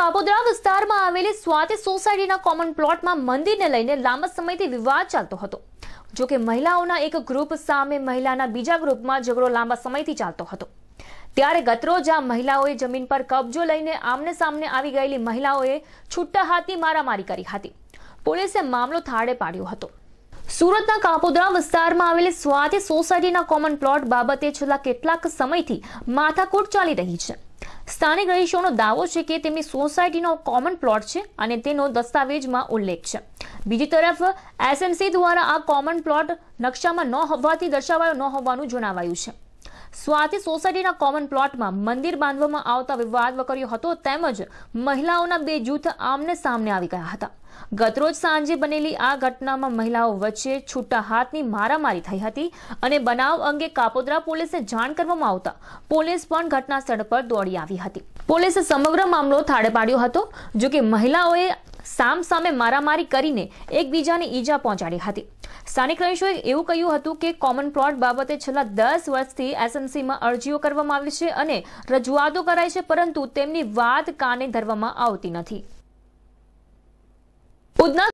કાપોદરા વિસ્તારમાં આવેલી સ્વાતિ સોસાયટીના કોમન પ્લોટમાં મંદિરને લઈને લાંબા સમયથી વિવાદ ચાલતો હતો જો કે મહિલાઓના એક ગ્રુપ સામે મહિલાના બીજા ગ્રુપમાં ઝઘડો લાંબા સમયથી ચાલતો હતો ત્યારે ગતરોજ આ મહિલાઓએ જમીન પર કબજો લઈને આમને સામને આવી ગયેલી મહિલાઓએ છૂટા હાથની મારામારી કરી હતી પોલીસે મામલો થાળે પાડ્યો હતો સુરતના કાપોદરા વિસ્તારમાં આવેલી સ્વાતિ સોસાયટીના કોમન પ્લોટ બાબતે છેલ્લા કેટલાક સમયથી માથાકૂટ ચાલી રહી છે સ્થાનિક રહીશોનો દાવો છે કે તેમની સોસાયટીનો કોમન પ્લોટ છે અને તેનો દસ્તાવેજમાં ઉલ્લેખ છે બીજી તરફ એસએમસી દ્વારા આ કોમન પ્લોટ નકશામાં ન હોવાથી દર્શાવાયો ન હોવાનું જણાવાયું છે સ્વાતિ સોસાયટીના કોમન પ્લોટમાં મંદિર બાંધવામાં આવતા વિવાદ વકર્યો હતો તેમજ મહિલાઓના બે જૂથ આમને સામને આવી ગયા હતા ગતરોજ સાંજે બનેલી આ ઘટનામાં મહિલાઓ વચ્ચે છૂટા હાથની મારામારી થઈ હતી અને બનાવ અંગે કાપોદરા પોલીસને જાણ કરવામાં આવતા પોલીસ પણ ઘટના સ્થળ પર દોડી આવી હતી પોલીસે સમગ્ર મામલો થાળે પાડ્યો હતો જોકે મહિલાઓએ સામસામે મારામારી કરીને એકબીજાને ઈજા પહોંચાડી હતી સ્થાનિક રહીશોએ એવું કહ્યું હતું કે કોમન પ્લોટ બાબતે છેલ્લા દસ વર્ષથી એસએમસીમાં અરજીઓ કરવામાં આવી છે અને રજૂઆતો કરાય છે પરંતુ તેમની વાત કાને ધરવામાં આવતી નથી ઉધના